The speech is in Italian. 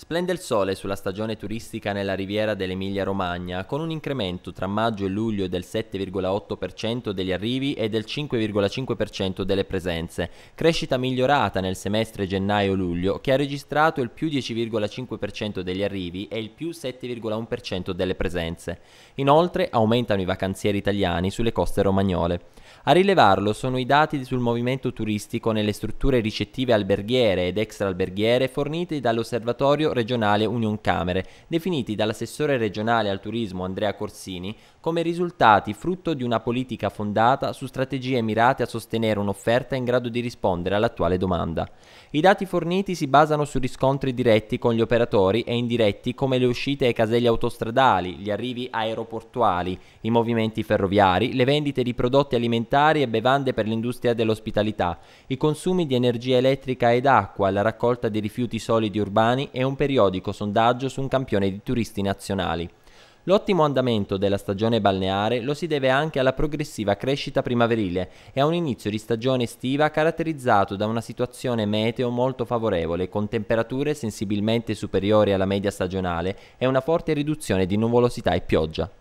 Splende il sole sulla stagione turistica nella riviera dell'Emilia-Romagna, con un incremento tra maggio e luglio del 7,8% degli arrivi e del 5,5% delle presenze, crescita migliorata nel semestre gennaio-luglio che ha registrato il più 10,5% degli arrivi e il più 7,1% delle presenze. Inoltre aumentano i vacanzieri italiani sulle coste romagnole. A rilevarlo sono i dati sul movimento turistico nelle strutture ricettive alberghiere ed extraalberghiere forniti dall'osservatorio Consiglio regionale Camere, definiti dall'assessore regionale al turismo Andrea Corsini come risultati frutto di una politica fondata su strategie mirate a sostenere un'offerta in grado di rispondere all'attuale domanda. I dati forniti si basano su riscontri diretti con gli operatori e indiretti come le uscite ai caselli autostradali, gli arrivi aeroportuali, i movimenti ferroviari, le vendite di prodotti alimentari e bevande per l'industria dell'ospitalità, i consumi di energia elettrica ed acqua, la raccolta di rifiuti solidi urbani e un periodico sondaggio su un campione di turisti nazionali. L'ottimo andamento della stagione balneare lo si deve anche alla progressiva crescita primaverile e a un inizio di stagione estiva caratterizzato da una situazione meteo molto favorevole, con temperature sensibilmente superiori alla media stagionale e una forte riduzione di nuvolosità e pioggia.